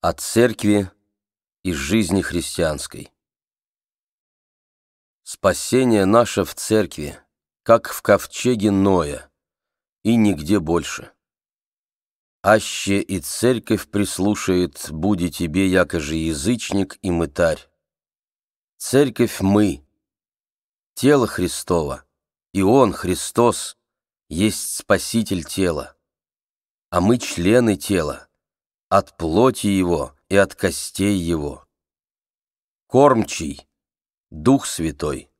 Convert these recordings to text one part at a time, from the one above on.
О церкви и жизни христианской. Спасение наше в церкви, как в ковчеге Ноя, и нигде больше. Аще и церковь прислушает, буде тебе якоже язычник и мытарь. Церковь мы, тело Христово, и Он, Христос, есть Спаситель тела, а мы члены тела от плоти его и от костей его. Кормчий, Дух Святой,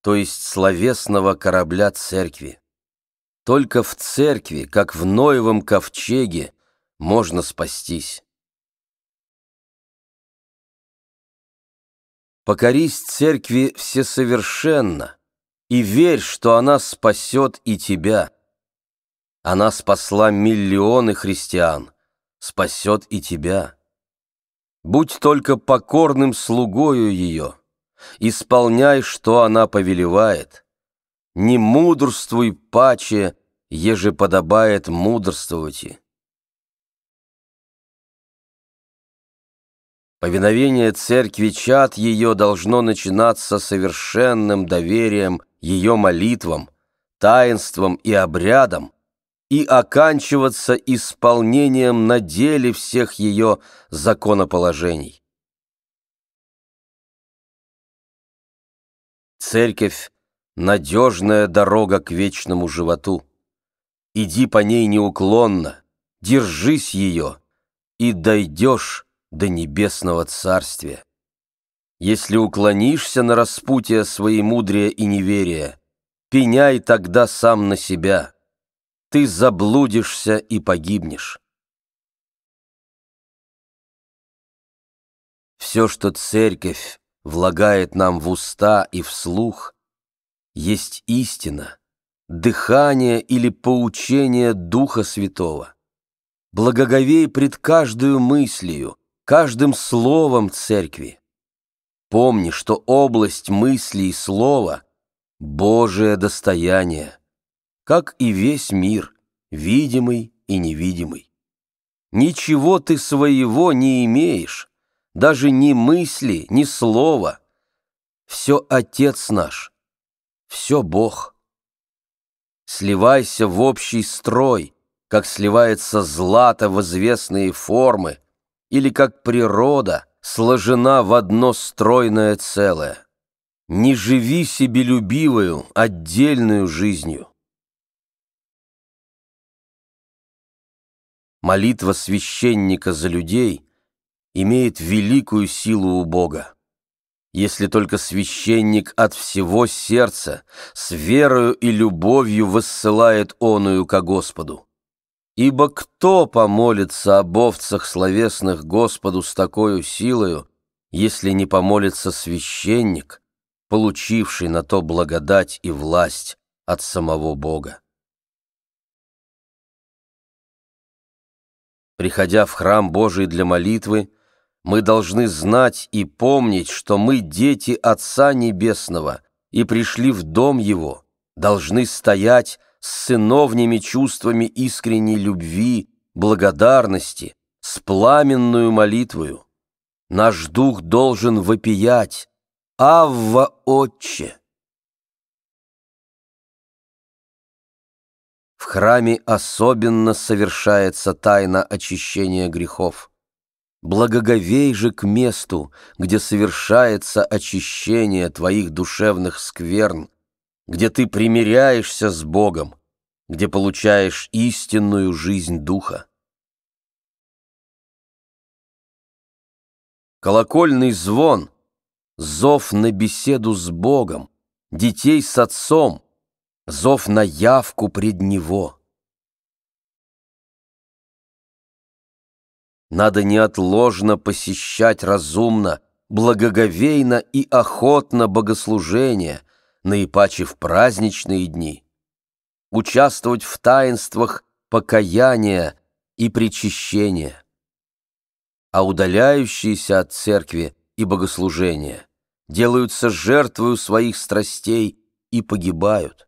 то есть словесного корабля церкви. Только в церкви, как в Ноевом ковчеге, можно спастись. Покорись церкви всесовершенно и верь, что она спасет и тебя. Она спасла миллионы христиан – спасет и тебя. Будь только покорным слугою ее, исполняй, что она повелевает. Не мудрствуй паче, еже подобает мудрствовать. Повиновение церкви чад ее должно начинаться совершенным доверием ее молитвам, таинствам и обрядам, и оканчиваться исполнением на деле всех ее законоположений. Церковь — надежная дорога к вечному животу. Иди по ней неуклонно, держись ее, и дойдешь до небесного царствия. Если уклонишься на распутье своей мудрия и неверия, пеняй тогда сам на себя — ты заблудишься и погибнешь. Все, что церковь влагает нам в уста и в слух, есть истина, дыхание или поучение Духа Святого. Благоговей пред каждую мыслью, каждым словом церкви. Помни, что область мысли и слова — Божие достояние как и весь мир, видимый и невидимый. Ничего ты своего не имеешь, даже ни мысли, ни слова. Все Отец наш, все Бог. Сливайся в общий строй, как сливается злато в известные формы, или как природа сложена в одно стройное целое. Не живи себелюбивую, отдельную жизнью. молитва священника за людей имеет великую силу у Бога. Если только священник от всего сердца с верою и любовью воссылает оную ко Господу. Ибо кто помолится об овцах словесных Господу с такой силою, если не помолится священник, получивший на то благодать и власть от самого Бога? Приходя в храм Божий для молитвы, мы должны знать и помнить, что мы дети Отца Небесного и пришли в дом Его, должны стоять с сыновними чувствами искренней любви, благодарности, с пламенную молитвою. Наш дух должен вопиять «Авва, Отче!» храме особенно совершается тайна очищения грехов. Благоговей же к месту, где совершается очищение твоих душевных скверн, где ты примиряешься с Богом, где получаешь истинную жизнь Духа. Колокольный звон, зов на беседу с Богом, детей с Отцом — зов на явку пред него. Надо неотложно посещать разумно, благоговейно и охотно богослужение, наипаче в праздничные дни, участвовать в таинствах покаяния и причащения, а удаляющиеся от церкви и богослужения делаются жертвою своих страстей и погибают.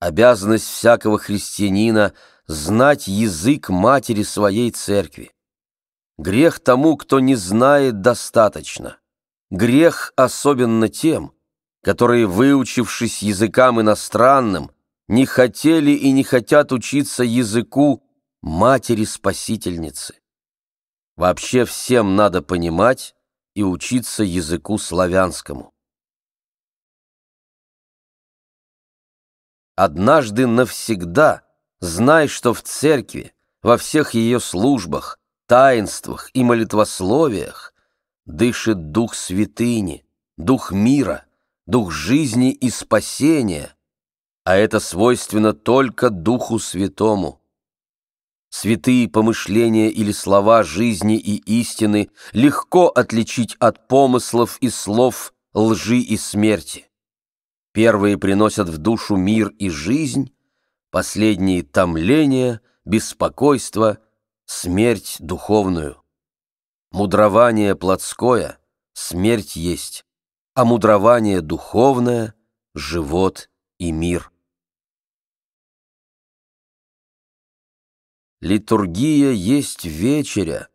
обязанность всякого христианина знать язык матери своей церкви. Грех тому, кто не знает достаточно. Грех особенно тем, которые, выучившись языкам иностранным, не хотели и не хотят учиться языку матери-спасительницы. Вообще всем надо понимать и учиться языку славянскому. однажды навсегда знай, что в церкви, во всех ее службах, таинствах и молитвословиях дышит дух святыни, дух мира, дух жизни и спасения, а это свойственно только Духу Святому. Святые помышления или слова жизни и истины легко отличить от помыслов и слов лжи и смерти. Первые приносят в душу мир и жизнь, последние — томление, беспокойство, смерть духовную. Мудрование плотское — смерть есть, а мудрование духовное — живот и мир. Литургия есть вечеря,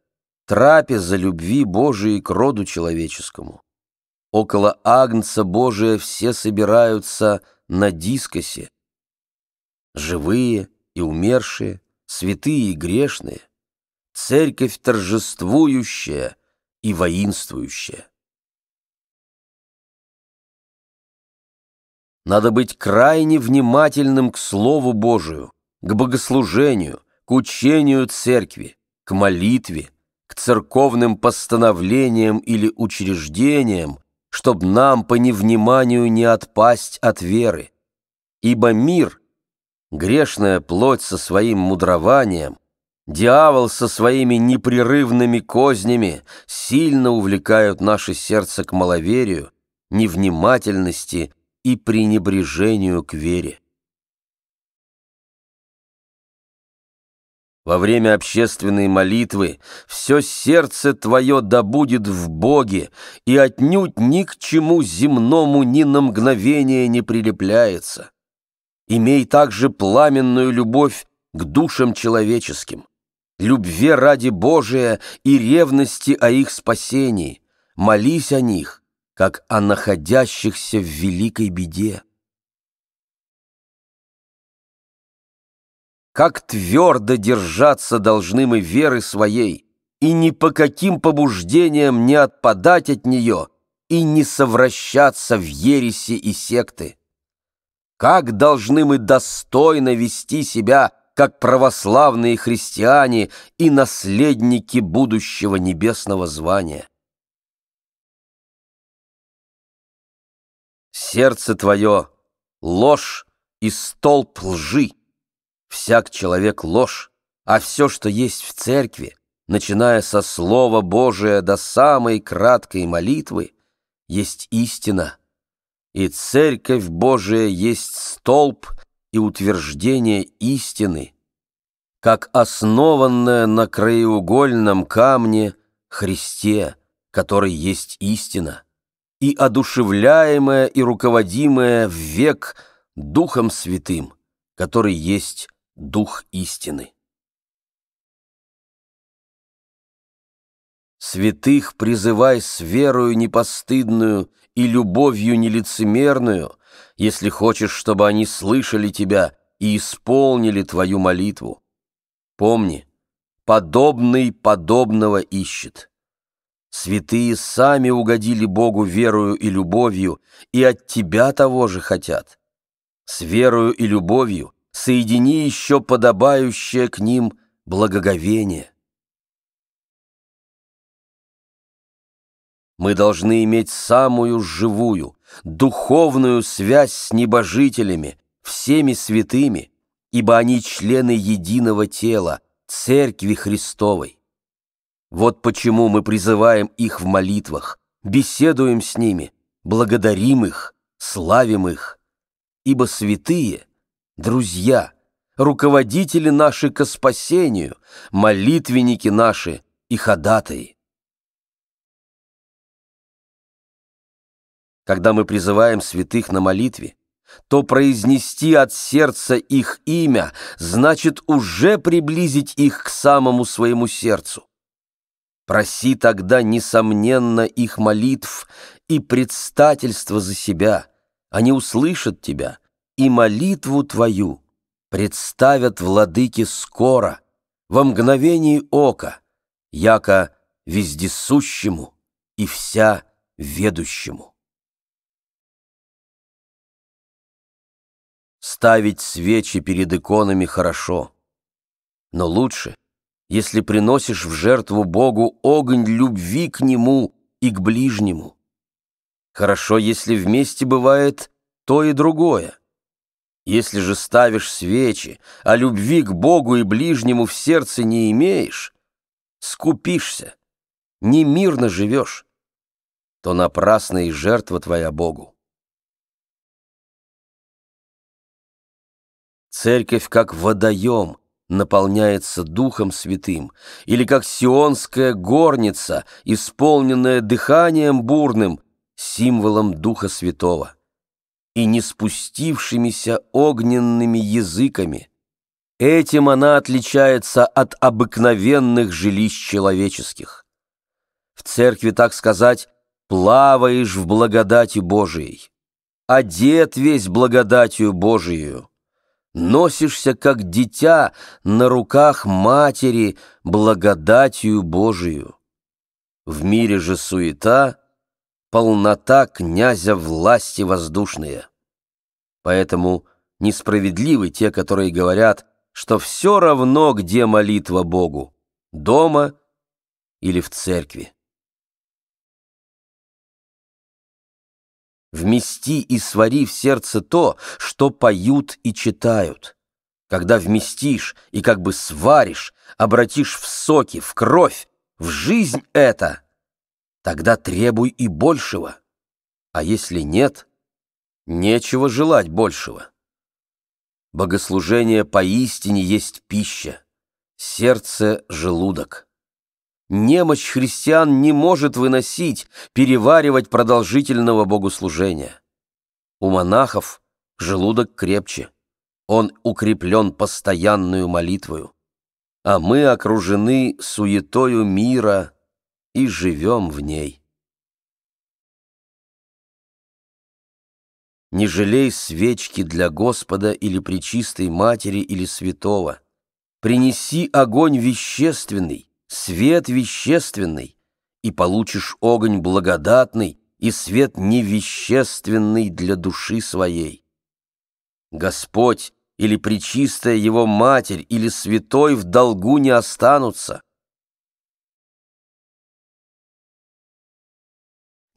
трапеза любви Божией к роду человеческому. Около Агнца Божия все собираются на дискосе. Живые и умершие, святые и грешные, церковь торжествующая и воинствующая. Надо быть крайне внимательным к Слову Божию, к богослужению, к учению церкви, к молитве, к церковным постановлениям или учреждениям, чтоб нам по невниманию не отпасть от веры. Ибо мир, грешная плоть со своим мудрованием, дьявол со своими непрерывными кознями сильно увлекают наше сердце к маловерию, невнимательности и пренебрежению к вере. Во время общественной молитвы все сердце твое да будет в Боге, и отнюдь ни к чему земному ни на мгновение не прилепляется. Имей также пламенную любовь к душам человеческим, любве ради Божия и ревности о их спасении, молись о них, как о находящихся в великой беде. как твердо держаться должны мы веры своей, и ни по каким побуждениям не отпадать от нее и не совращаться в ереси и секты. Как должны мы достойно вести себя, как православные христиане и наследники будущего небесного звания? Сердце твое — ложь и столб лжи всяк человек ложь, а все, что есть в церкви, начиная со Слова Божия до самой краткой молитвы, есть истина. И Церковь Божия есть столб и утверждение истины, как основанная на краеугольном камне Христе, который есть истина, и одушевляемая и руководимая в век Духом Святым, который есть дух истины. Святых призывай с верою непостыдную и любовью нелицемерную, если хочешь, чтобы они слышали тебя и исполнили твою молитву. Помни, подобный подобного ищет. Святые сами угодили Богу верою и любовью, и от тебя того же хотят. С верою и любовью соедини еще подобающее к ним благоговение. Мы должны иметь самую живую, духовную связь с небожителями, всеми святыми, ибо они члены единого тела, Церкви Христовой. Вот почему мы призываем их в молитвах, беседуем с ними, благодарим их, славим их, ибо святые — друзья, руководители наши ко спасению, молитвенники наши и ходатай. Когда мы призываем святых на молитве, то произнести от сердца их имя значит уже приблизить их к самому своему сердцу. Проси тогда, несомненно, их молитв и предстательства за себя. Они услышат тебя — и молитву твою представят владыки скоро, во мгновении ока, яко вездесущему и вся ведущему. Ставить свечи перед иконами хорошо, но лучше, если приносишь в жертву Богу огонь любви к Нему и к ближнему. Хорошо, если вместе бывает то и другое. Если же ставишь свечи, а любви к Богу и ближнему в сердце не имеешь, скупишься, немирно живешь, то напрасна и жертва твоя Богу. Церковь, как водоем, наполняется Духом Святым, или как сионская горница, исполненная дыханием бурным, символом Духа Святого и не спустившимися огненными языками. Этим она отличается от обыкновенных жилищ человеческих. В церкви, так сказать, плаваешь в благодати Божией, одет весь благодатью Божию, носишься как дитя на руках матери благодатью Божию. В мире же суета — полнота князя власти воздушные. Поэтому несправедливы те, которые говорят, что все равно, где молитва Богу — дома или в церкви. Вмести и свари в сердце то, что поют и читают. Когда вместишь и как бы сваришь, обратишь в соки, в кровь, в жизнь это — тогда требуй и большего. А если нет, нечего желать большего. Богослужение поистине есть пища, сердце — желудок. Немощь христиан не может выносить, переваривать продолжительного богослужения. У монахов желудок крепче, он укреплен постоянную молитвою. А мы окружены суетою мира — и живем в ней. Не жалей свечки для Господа или Пречистой Матери или Святого. Принеси огонь вещественный, свет вещественный, и получишь огонь благодатный и свет невещественный для души своей. Господь или Пречистая Его Матерь или Святой в долгу не останутся.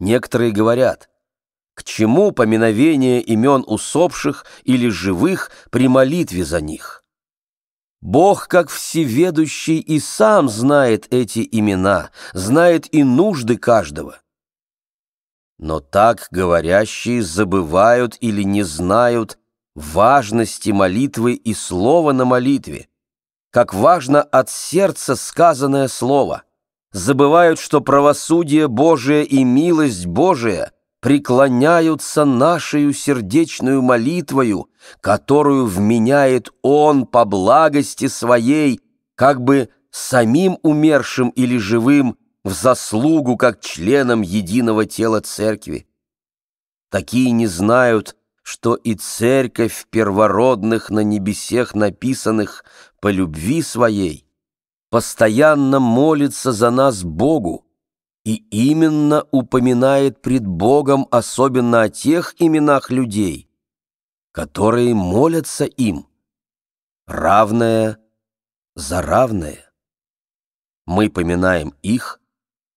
Некоторые говорят, к чему поминовение имен усопших или живых при молитве за них? Бог, как всеведущий, и сам знает эти имена, знает и нужды каждого. Но так говорящие забывают или не знают важности молитвы и слова на молитве, как важно от сердца сказанное слово – забывают, что правосудие Божие и милость Божия преклоняются нашей сердечную молитвою, которую вменяет Он по благости Своей, как бы самим умершим или живым, в заслугу как членам единого тела Церкви. Такие не знают, что и Церковь первородных на небесех написанных по любви своей постоянно молится за нас Богу и именно упоминает пред Богом особенно о тех именах людей, которые молятся им, равное за равное. Мы поминаем их,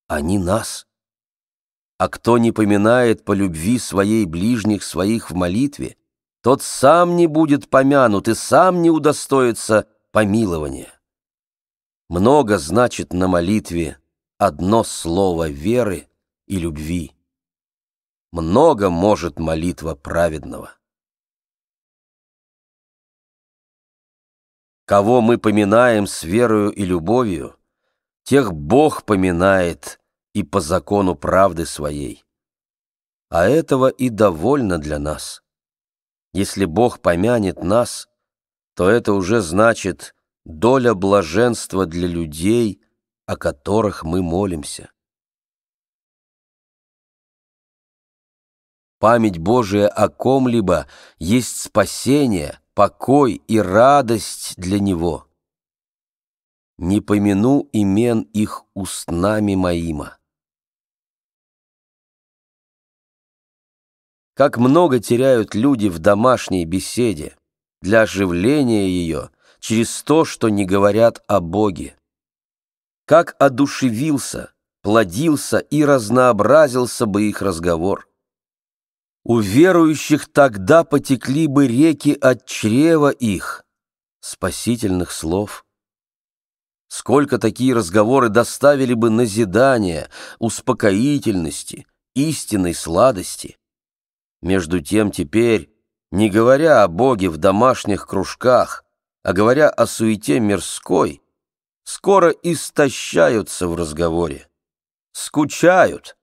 они а нас. А кто не поминает по любви своей ближних своих в молитве, тот сам не будет помянут и сам не удостоится помилования. Много значит на молитве одно слово веры и любви. Много может молитва праведного. Кого мы поминаем с верою и любовью, тех Бог поминает и по закону правды своей. А этого и довольно для нас. Если Бог помянет нас, то это уже значит – доля блаженства для людей, о которых мы молимся. Память Божия о ком-либо есть спасение, покой и радость для него. Не помяну имен их устнами моима. Как много теряют люди в домашней беседе. Для оживления ее – через то, что не говорят о Боге. Как одушевился, плодился и разнообразился бы их разговор. У верующих тогда потекли бы реки от чрева их, спасительных слов. Сколько такие разговоры доставили бы назидания, успокоительности, истинной сладости. Между тем теперь, не говоря о Боге в домашних кружках, а говоря о суете мирской, скоро истощаются в разговоре, скучают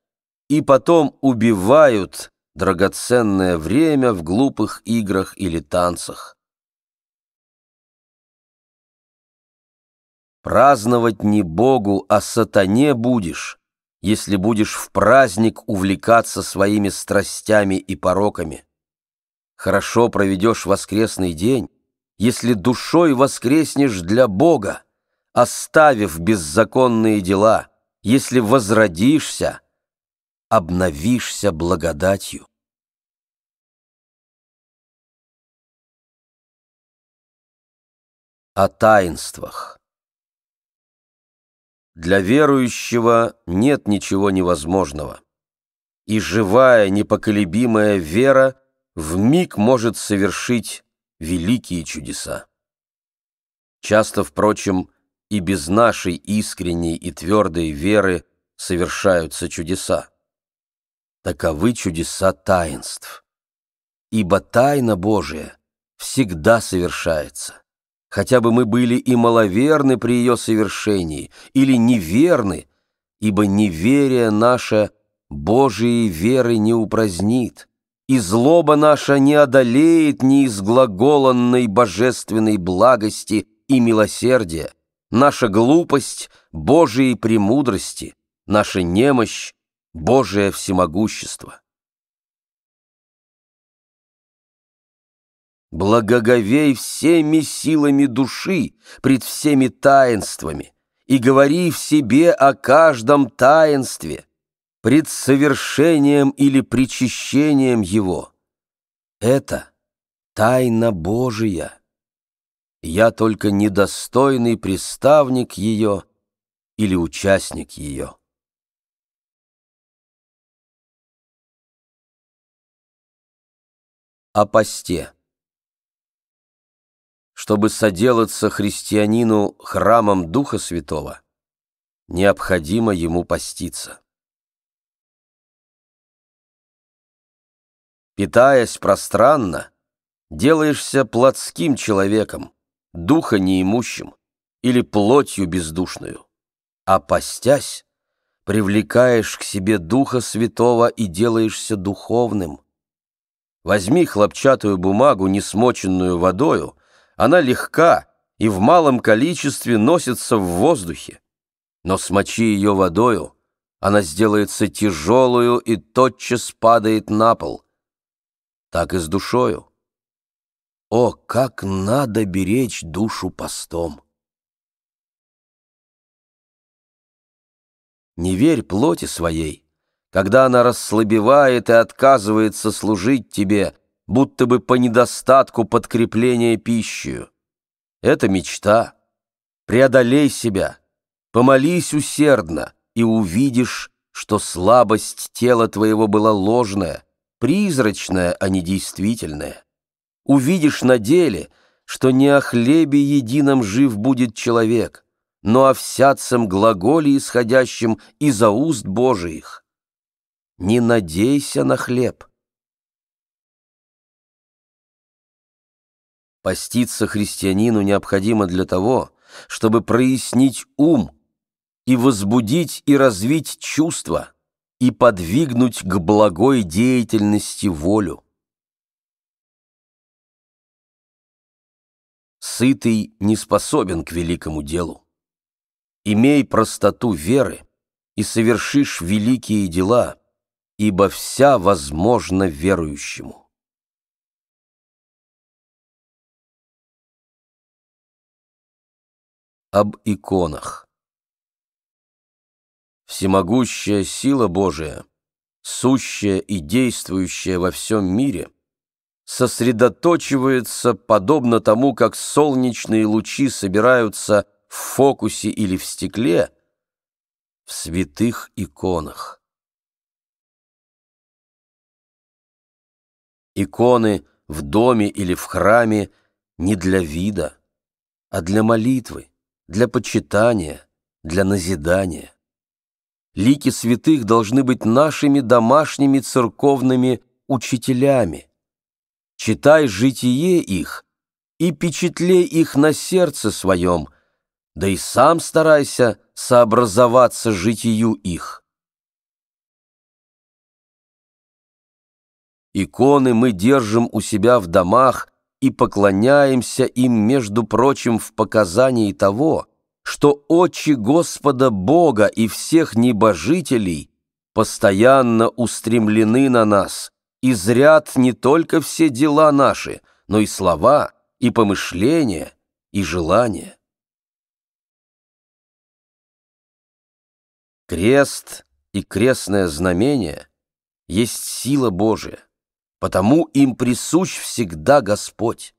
и потом убивают драгоценное время в глупых играх или танцах. Праздновать не Богу, а сатане будешь, если будешь в праздник увлекаться своими страстями и пороками. Хорошо проведешь воскресный день, если душой воскреснешь для Бога, оставив беззаконные дела, если возродишься, обновишься благодатью. О таинствах. Для верующего нет ничего невозможного, и живая непоколебимая вера в миг может совершить великие чудеса. Часто, впрочем, и без нашей искренней и твердой веры совершаются чудеса. Таковы чудеса таинств. Ибо тайна Божия всегда совершается. Хотя бы мы были и маловерны при ее совершении, или неверны, ибо неверие наше Божией веры не упразднит, и злоба наша не одолеет неизглаголанной божественной благости и милосердия, наша глупость — Божией премудрости, наша немощь — Божие всемогущество. Благоговей всеми силами души пред всеми таинствами и говори в себе о каждом таинстве, пред совершением или причащением его. Это тайна Божия. Я только недостойный приставник ее или участник ее. О посте. Чтобы соделаться христианину храмом Духа Святого, необходимо ему поститься. Питаясь пространно, делаешься плотским человеком, духа неимущим или плотью бездушную. А постясь, привлекаешь к себе Духа Святого и делаешься духовным. Возьми хлопчатую бумагу, не смоченную водою, она легка и в малом количестве носится в воздухе. Но смочи ее водою, она сделается тяжелую и тотчас падает на пол — так и с душою. О, как надо беречь душу постом! Не верь плоти своей, когда она расслабевает и отказывается служить тебе, будто бы по недостатку подкрепления пищей. Это мечта. Преодолей себя, помолись усердно, и увидишь, что слабость тела твоего была ложная — призрачное, а не действительное. Увидишь на деле, что не о хлебе едином жив будет человек, но о всяцем глаголе, исходящем из-за уст Божиих. Не надейся на хлеб. Поститься христианину необходимо для того, чтобы прояснить ум и возбудить и развить чувства – и подвигнуть к благой деятельности волю. Сытый не способен к великому делу. Имей простоту веры и совершишь великие дела, ибо вся возможна верующему. Об иконах всемогущая сила Божия, сущая и действующая во всем мире, сосредоточивается подобно тому, как солнечные лучи собираются в фокусе или в стекле, в святых иконах. Иконы в доме или в храме не для вида, а для молитвы, для почитания, для назидания лики святых должны быть нашими домашними церковными учителями. Читай житие их и печатлей их на сердце своем, да и сам старайся сообразоваться житию их. Иконы мы держим у себя в домах и поклоняемся им, между прочим, в показании того, что очи Господа Бога и всех небожителей постоянно устремлены на нас, и зрят не только все дела наши, но и слова, и помышления, и желания. Крест и крестное знамение есть сила Божия, потому им присущ всегда Господь.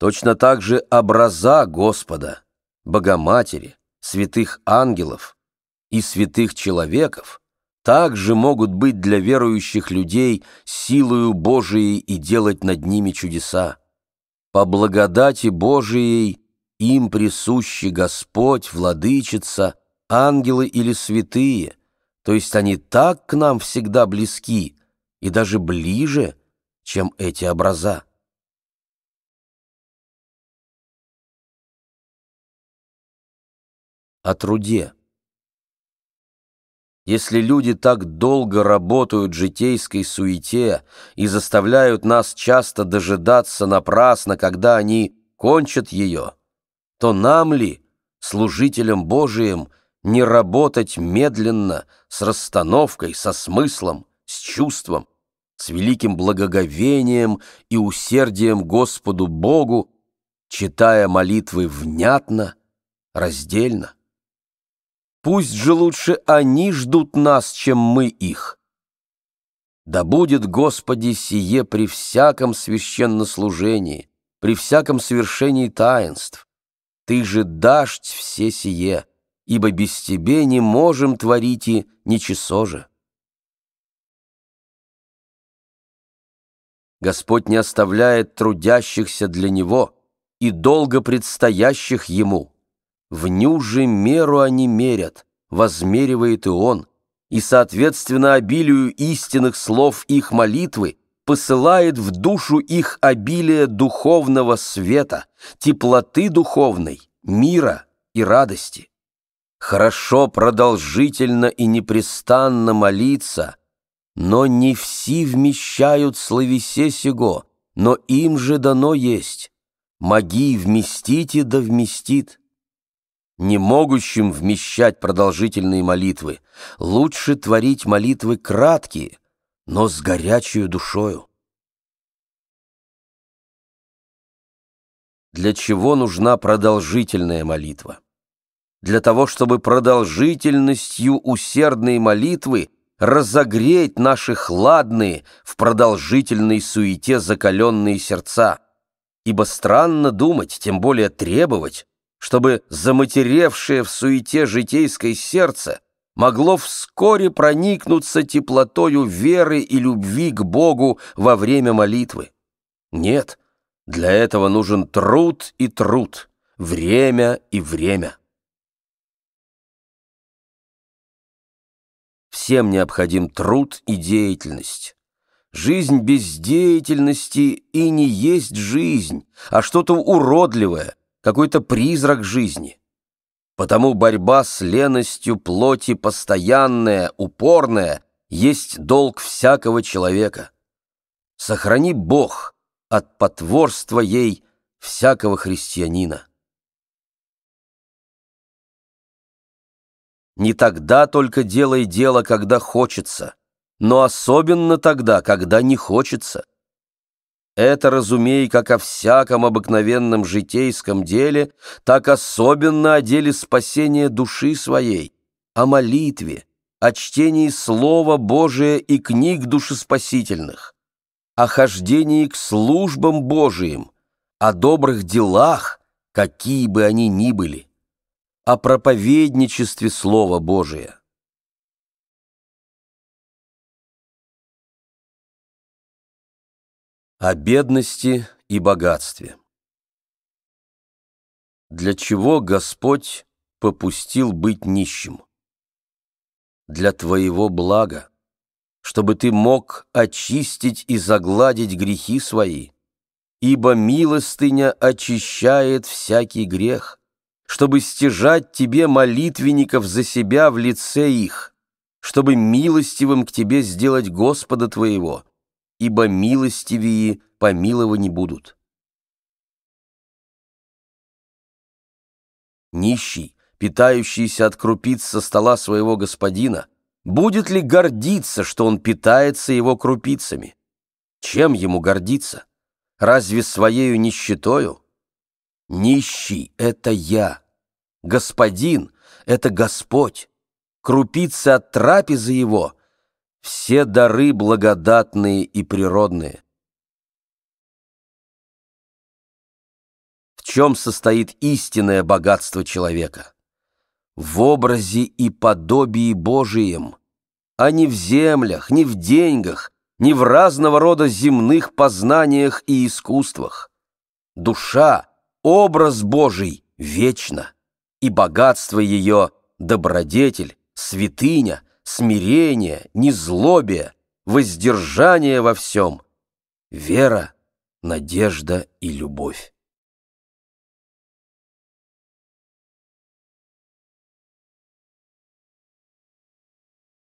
Точно так же образа Господа — Богоматери, святых ангелов и святых человеков также могут быть для верующих людей силою Божией и делать над ними чудеса. По благодати Божией им присущи Господь, Владычица, ангелы или святые, то есть они так к нам всегда близки и даже ближе, чем эти образа. о труде. Если люди так долго работают в житейской суете и заставляют нас часто дожидаться напрасно, когда они кончат ее, то нам ли, служителям Божиим, не работать медленно, с расстановкой, со смыслом, с чувством, с великим благоговением и усердием Господу Богу, читая молитвы внятно, раздельно? Пусть же лучше они ждут нас, чем мы их. Да будет, Господи, сие при всяком священнослужении, при всяком совершении таинств. Ты же дашь все сие, ибо без Тебе не можем творить и ничего же. Господь не оставляет трудящихся для Него и долго предстоящих Ему. В же меру они мерят, возмеривает и он, и, соответственно, обилию истинных слов их молитвы посылает в душу их обилие духовного света, теплоты духовной, мира и радости. Хорошо продолжительно и непрестанно молиться, но не все вмещают словесе сего, но им же дано есть. Моги вместите да вместит не могущим вмещать продолжительные молитвы. Лучше творить молитвы краткие, но с горячую душою. Для чего нужна продолжительная молитва? Для того, чтобы продолжительностью усердной молитвы разогреть наши хладные в продолжительной суете закаленные сердца. Ибо странно думать, тем более требовать, чтобы заматеревшее в суете житейской сердце могло вскоре проникнуться теплотою веры и любви к Богу во время молитвы. Нет, для этого нужен труд и труд, время и время. Всем необходим труд и деятельность. Жизнь без деятельности и не есть жизнь, а что-то уродливое, какой-то призрак жизни. Потому борьба с леностью плоти постоянная, упорная, есть долг всякого человека. Сохрани Бог от потворства ей всякого христианина. Не тогда только делай дело, когда хочется, но особенно тогда, когда не хочется. Это, разумей, как о всяком обыкновенном житейском деле, так особенно о деле спасения души своей, о молитве, о чтении Слова Божия и книг душеспасительных, о хождении к службам Божиим, о добрых делах, какие бы они ни были, о проповедничестве Слова Божия. О бедности и богатстве. Для чего Господь попустил быть нищим? Для твоего блага, чтобы ты мог очистить и загладить грехи свои, ибо милостыня очищает всякий грех, чтобы стяжать тебе молитвенников за себя в лице их, чтобы милостивым к тебе сделать Господа твоего — ибо милостивые помилованы будут. Нищий, питающийся от крупиц со стола своего господина, будет ли гордиться, что он питается его крупицами? Чем ему гордиться? Разве своею нищетою? Нищий — это я, господин — это Господь, крупицы от трапезы его — все дары благодатные и природные. В чем состоит истинное богатство человека? В образе и подобии Божием, а не в землях, не в деньгах, не в разного рода земных познаниях и искусствах. Душа, образ Божий, вечно, и богатство ее – добродетель, святыня – смирение, незлобие, воздержание во всем, вера, надежда и любовь.